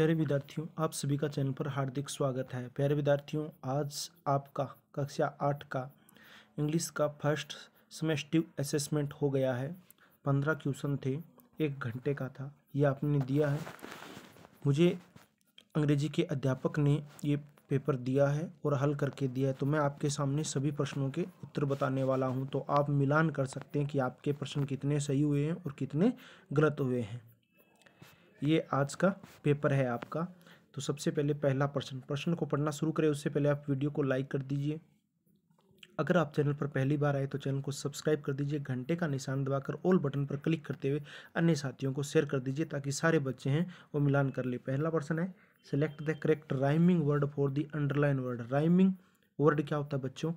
प्यारे विद्यार्थियों आप सभी का चैनल पर हार्दिक स्वागत है प्यारे विद्यार्थियों आज आपका कक्षा आठ का इंग्लिश का फर्स्ट सेमेस्टिव असेसमेंट हो गया है पंद्रह क्वेश्चन थे एक घंटे का था ये आपने दिया है मुझे अंग्रेजी के अध्यापक ने ये पेपर दिया है और हल करके दिया है तो मैं आपके सामने सभी प्रश्नों के उत्तर बताने वाला हूँ तो आप मिलान कर सकते हैं कि आपके प्रश्न कितने सही हुए हैं और कितने गलत हुए हैं ये आज का पेपर है आपका तो सबसे पहले पहला प्रश्न प्रश्न को पढ़ना शुरू करें उससे पहले आप वीडियो को लाइक कर दीजिए अगर आप चैनल पर पहली बार आए तो चैनल को सब्सक्राइब कर दीजिए घंटे का निशान दबाकर ऑल बटन पर क्लिक करते हुए अन्य साथियों को शेयर कर दीजिए ताकि सारे बच्चे हैं वो मिलान कर ले पहला प्रश्न है select the correct rhyming word for the underline word rhyming word क्या होता है बच्चों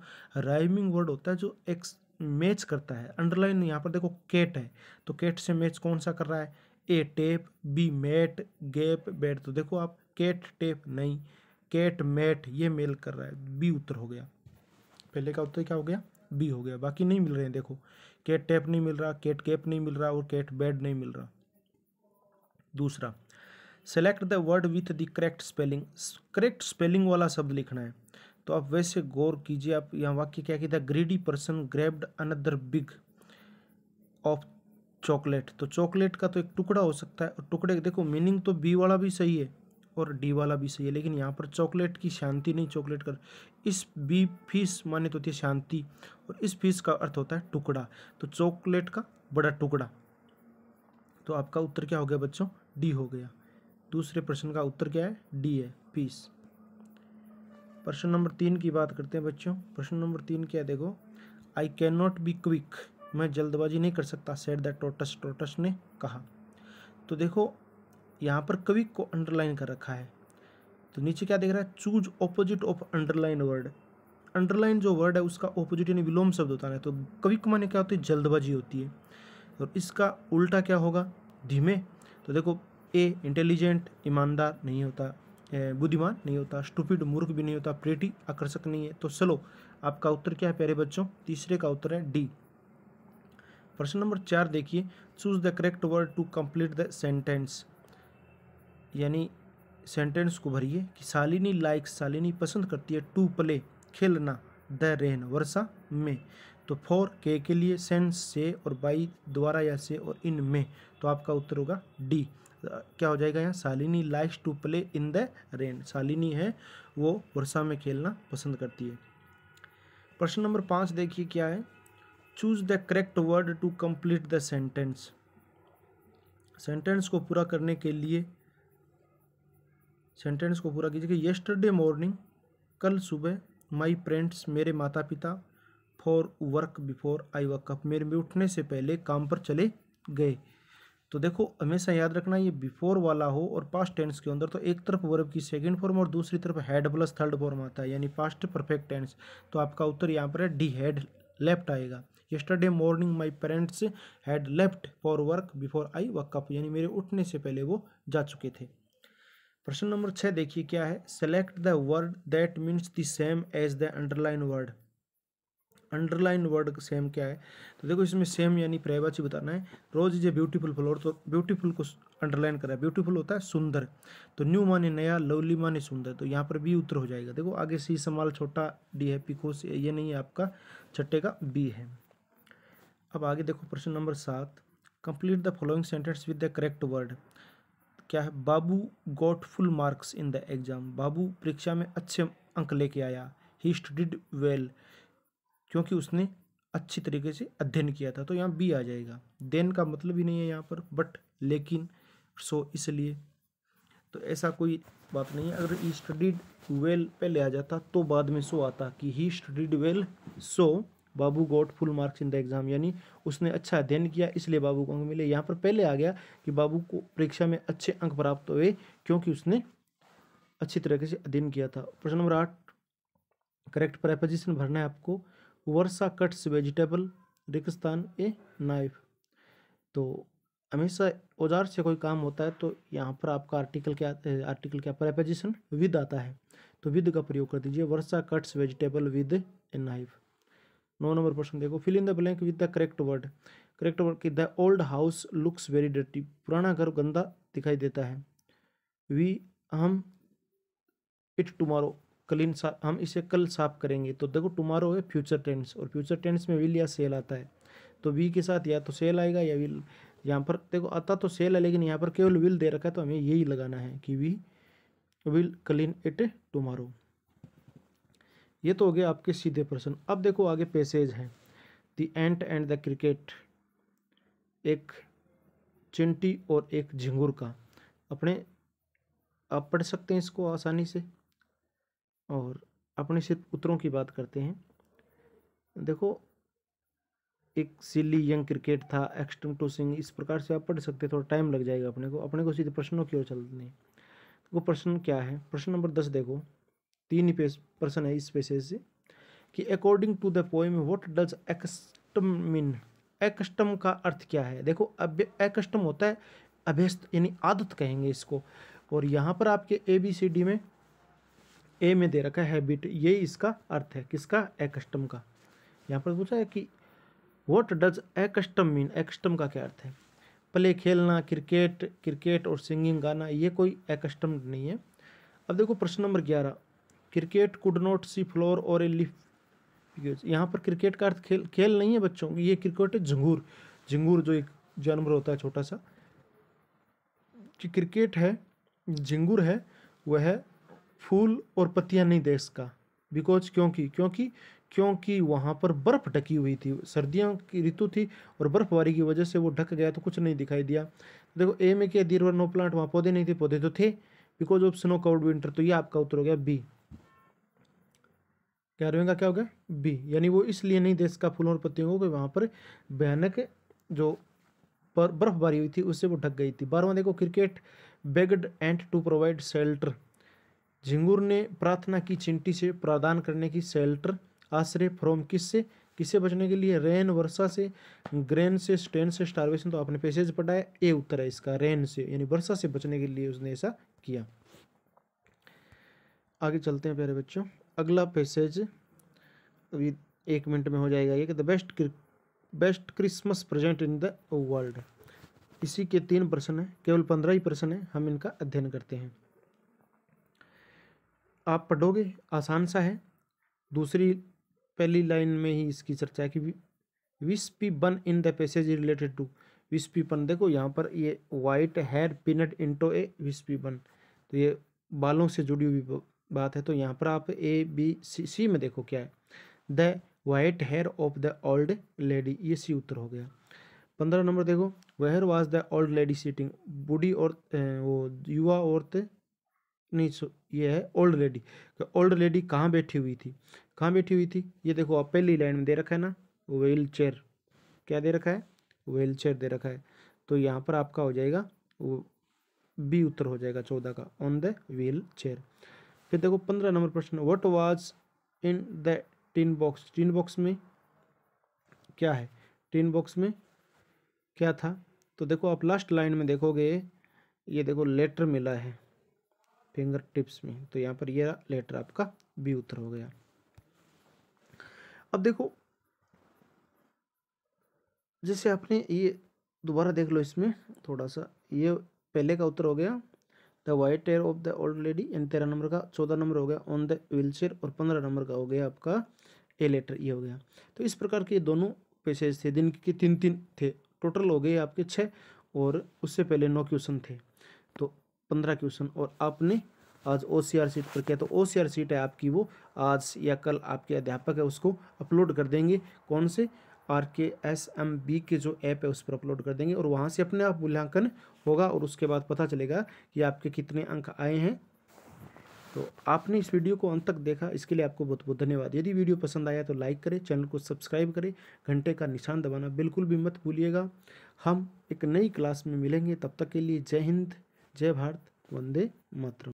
राइमिंग वर्ड होता है जो एक्स मैच करता है अंडरलाइन यहाँ पर देखो केट है तो कैट से मैच कौन सा कर रहा है A tape B mate gap bed तो देखो आप कैट टेप नहीं कैट मैट ये मेल कर रहा है बी उत्तर हो गया पहले का उत्तर क्या हो गया बी हो गया बाकी नहीं मिल रहे हैं देखो कैट टेप नहीं मिल रहा कैट कैप नहीं मिल रहा और कैट बेड नहीं मिल रहा दूसरा select the word with the correct spelling correct spelling वाला शब्द लिखना है तो आप वैसे गौर कीजिए आप यहाँ वाक्य क्या कहता है greedy person grabbed another big of chocolate तो चॉकलेट का तो एक टुकड़ा हो सकता है और टुकड़े देखो मीनिंग तो बी वाला भी सही है और डी वाला भी सही है लेकिन यहाँ पर चॉकलेट की शांति नहीं चॉकलेट का इस बी फीस माने तो होती है शांति और इस फीस का अर्थ होता है टुकड़ा तो चॉकलेट का बड़ा टुकड़ा तो आपका उत्तर क्या हो गया बच्चों डी हो गया दूसरे प्रश्न का उत्तर क्या है डी है फीस प्रश्न नंबर तीन की बात करते हैं बच्चों प्रश्न नंबर तीन क्या है देखो I can not be quick मैं जल्दबाजी नहीं कर सकता सेट दैट टोटस टोटस ने कहा तो देखो यहाँ पर कवि को अंडरलाइन कर रखा है तो नीचे क्या देख रहा है choose opposite of underline word underline जो वर्ड है उसका ऑपोजिट यानी विलोम शब्द होता है तो कवि को माने क्या होती है जल्दबाजी होती है और इसका उल्टा क्या होगा धीमे तो देखो ए इंटेलिजेंट ईमानदार नहीं होता बुद्धिमान नहीं होता स्टूपिड मूर्ख भी नहीं होता प्रेटी आकर्षक नहीं है तो चलो आपका उत्तर क्या है प्यारे बच्चों तीसरे का उत्तर है डी प्रश्न नंबर चार देखिए choose the correct word to complete the sentence यानी सेंटेंस को भरिए कि सालिनी लाइक सालिनी पसंद करती है टू प्ले खेलना द रेन वर्षा में तो फोर के के लिए सेंस से और बाई द्वारा या से और इन में तो आपका उत्तर होगा डी क्या हो जाएगा यहाँ Shalini likes to play in the rain Shalini है वो वर्षा में खेलना पसंद करती है प्रश्न नंबर पाँच देखिए क्या है choose the correct word to complete the sentence sentence को पूरा करने के लिए सेंटेंस को पूरा कीजिए कि येस्टरडे मॉर्निंग कल सुबह माई फ्रेंड्स मेरे माता पिता for work before I wake up मेरे में उठने से पहले काम पर चले गए तो देखो हमेशा याद रखना ये बिफोर वाला हो और पास्ट टेंस के अंदर तो एक तरफ वर्ब की सेकंड फॉर्म और दूसरी तरफ हेड प्लस थर्ड फॉर्म आता है यानी पास्ट परफेक्ट टेंस तो आपका उत्तर यहाँ पर है डी हेड लेफ्ट आएगा yesterday morning my parents had left for work before I woke up यानी मेरे उठने से पहले वो जा चुके थे प्रश्न नंबर छः देखिए क्या है select the word that means the same as the underline word underline word same क्या है तो देखो इसमें सेम यानी पर्यायवाची बताना है rose is a beautiful flower तो ब्यूटीफुल को अंडरलाइन करा है ब्यूटीफुल होता है सुंदर तो न्यू माने नया लवली माने सुंदर तो यहाँ पर बी उत्तर हो जाएगा देखो आगे सी समाल छोटा डी है पिकोस ये नहीं है आपका छट्टे का बी है अब आगे देखो प्रश्न नंबर सात complete the following sentence with the correct word क्या है Babu got full marks in the exam Babu परीक्षा में अच्छे अंक लेके आया ही स्टडीड वेल क्योंकि उसने अच्छी तरीके से अध्ययन किया था तो यहाँ बी आ जाएगा देन का मतलब ही नहीं है यहाँ पर बट लेकिन सो इसलिए तो ऐसा कोई बात नहीं है अगर ई स्टडीड वेल पहले आ जाता तो बाद में सो आता कि he studied well so Babu got full marks in the exam यानी उसने अच्छा अध्ययन किया इसलिए बाबू को अंक मिले यहाँ पर पहले आ गया कि बाबू को परीक्षा में अच्छे अंक प्राप्त हुए क्योंकि उसने अच्छी तरीके से अध्ययन किया था प्रश्न नंबर आठ करेक्ट प्रेपोजिशन भरना है आपको वर्षा कट्स वेजिटेबल रिकस्तान ए नाइफ तो हमेशा औजार से कोई काम होता है तो यहाँ पर आपका आर्टिकल क्या आर्टिकल क्या प्रेपोजिशन विद आता है तो विद का प्रयोग कर दीजिए Varsha cuts vegetable with a knife नौ नंबर प्रश्न देखो fill in the blank with the correct word correct word की the old house looks very dirty पुराना घर गंदा दिखाई देता है वी हम इट टुमारो क्लीन हम इसे कल साफ करेंगे तो देखो टुमारो है फ्यूचर टेंस और फ्यूचर टेंस में विल या सेल आता है तो वी के साथ या तो सेल आएगा या विल यहाँ पर देखो आता तो सेल है लेकिन यहाँ पर केवल विल दे रखा है तो हमें यही लगाना है कि we will clean it tomorrow ये तो हो गया आपके सीधे प्रश्न अब देखो आगे पेसेज हैं the ant and the cricket एक चिंटी और एक झिंगुर का अपने आप पढ़ सकते हैं इसको आसानी से और अपने सिर्फ उत्तरों की बात करते हैं देखो एक सिली यंग क्रिकेट था एक्सटम टू सिंग इस प्रकार से आप पढ़ सकते हैं थोड़ा टाइम लग जाएगा अपने को अपने को सीधे प्रश्नों की ओर चलते हैं वो प्रश्न क्या है प्रश्न नंबर दस देखो तीन ही प्रश्न है इस पैसेज से कि according to the poem what does accustom mean accustom का अर्थ क्या है देखो अब एक्सटम होता है अभ्यस्त यानी आदत कहेंगे इसको और यहाँ पर आपके ए बी सी डी में ए में दे रखा है हैबिट ये इसका अर्थ है किसका एक्स्टम का यहाँ पर पूछा है कि what does accustom mean accustom का क्या अर्थ है प्ले खेलना क्रिकेट क्रिकेट और सिंगिंग गाना ये कोई एक्स्टम नहीं है अब देखो प्रश्न नंबर ग्यारह cricket could not see flower or a लिफ यहाँ पर क्रिकेट का अर्थ खेल खेल नहीं है बच्चों ये क्रिकेट है झंगूर झंगूर जो एक जानवर होता है छोटा सा कि क्रिकेट है झंगूर है वह फूल और पत्तियाँ नहीं देश का बिकॉज क्योंकि क्योंकि क्योंकि वहाँ पर बर्फ़ ढकी हुई थी सर्दियों की ऋतु थी और बर्फ़बारी की वजह से वो ढक गया तो कुछ नहीं दिखाई दिया देखो ए में क्या दीर नो प्लांट वहाँ पौधे नहीं थे पौधे तो थे because of snow covered winter तो ये आपका उत्तर हो गया बी ग्यारहवें का क्या हो गया बी यानी वो इसलिए नहीं देश का फूलों और पत्तियों को वहाँ पर भयानक जो पर बर्फबारी हुई थी उससे वो ढक गई थी बारहवा देखो cricket begged and to provide shelter झिंगूर ने प्रार्थना की चिंटी से प्रदान करने की शेल्टर आश्रय फ्रॉम किस से किससे बचने के लिए रेन वर्षा से ग्रेन से स्टेन से स्टारवेशन तो आपने पैसेज पटाया ए उत्तर है इसका रेन से यानी वर्षा से बचने के लिए उसने ऐसा किया आगे चलते हैं प्यारे बच्चों अगला पैसेज अभी एक मिनट में हो जाएगा ये कि the best best Christmas present in the world इसी के तीन प्रश्न हैं केवल पंद्रह ही प्रश्न हैं हम इनका अध्ययन करते हैं आप पढ़ोगे आसान सा है दूसरी पहली लाइन में ही इसकी चर्चा है कि wispy bun in the passage related to wispy bun देखो यहाँ पर ये white hair pinned into a wispy bun तो ये बालों से जुड़ी हुई बात है तो यहाँ पर आप ए बी सी सी में देखो क्या है the white hair of the old lady ये सी उत्तर हो गया पंद्रह नंबर देखो where was the old lady sitting बूढ़ी और वो युवा औरत नहीं ये है ओल्ड लेडी ओल्ड लेडी कहाँ बैठी हुई थी कहाँ बैठी हुई थी ये देखो आप पहली लाइन में दे रखा है ना व्हील चेयर क्या दे रखा है व्हील चेयर दे रखा है तो यहाँ पर आपका हो जाएगा वो बी उत्तर हो जाएगा चौदह का ऑन द व्हील चेयर फिर देखो पंद्रह नंबर प्रश्न what was in the tin box tin box में क्या है टिन बॉक्स में क्या था तो देखो आप लास्ट लाइन में देखोगे ये देखो लेटर मिला है फिंगर टिप्स में तो यहाँ पर यह लेटर आपका बी उत्तर हो गया अब देखो जैसे आपने ये दोबारा देख लो इसमें थोड़ा सा ये पहले का उत्तर हो गया the white hair of the old lady and तेरह नंबर का चौदह नंबर हो गया ऑन द चेयर और पंद्रह नंबर का हो गया आपका ए लेटर ये हो गया तो इस प्रकार के दोनों पेसेज थे दिन के तीन तीन थे टोटल हो गए आपके छः और उससे पहले नौ क्वेश्चन थे तो पंद्रह क्वेश्चन और आपने आज ओ सी आर सीट पर किया तो ओ सी आर सीट है आपकी वो आज या कल आपके अध्यापक है उसको अपलोड कर देंगे कौन से आर के एस एम बी के जो ऐप है उस पर अपलोड कर देंगे और वहाँ से अपने आप मूल्यांकन होगा और उसके बाद पता चलेगा कि आपके कितने अंक आए हैं तो आपने इस वीडियो को अंत तक देखा इसके लिए आपको बहुत बहुत धन्यवाद यदि वीडियो पसंद आया तो लाइक करें चैनल को सब्सक्राइब करें घंटे का निशान दबाना बिल्कुल भी मत भूलिएगा हम एक नई क्लास में मिलेंगे तब तक के लिए जय हिंद जय भारत वंदे मातृ